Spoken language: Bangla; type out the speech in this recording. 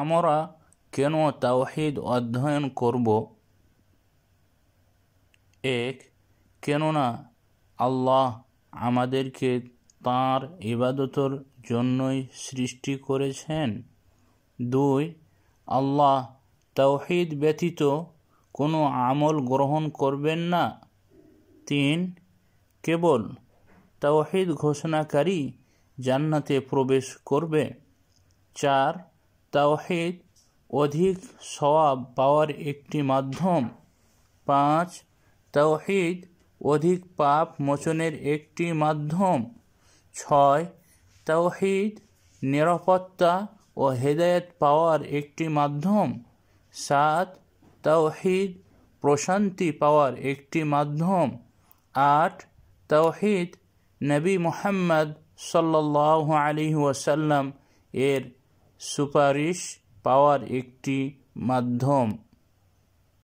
আমরা কেন তাওহিদ অধ্যয়ন করব এক কেননা আল্লাহ আমাদেরকে তাঁর ইবাদতর জন্যই সৃষ্টি করেছেন দুই আল্লাহ তাওহিদ ব্যতীত কোনো আমল গ্রহণ করবেন না তিন কেবল তাওহিদ ঘোষণাকারী জান্নাতে প্রবেশ করবে চার তাওহিদ অধিক সওয়াব পাওয়ার একটি মাধ্যম পাঁচ তাওহিদ অধিক পাপ মোচনের একটি মাধ্যম ছয় তাওহিদ নিরাপত্তা ও হেদায়ত পাওয়ার একটি মাধ্যম সাত তাওহিদ প্রশান্তি পাওয়ার একটি মাধ্যম আট তাওহিদ নবী মোহাম্মদ সাল্লাহ আলী ওয়াসাল্লাম এর সুপারিশ পাওয়ার একটি মাধ্যম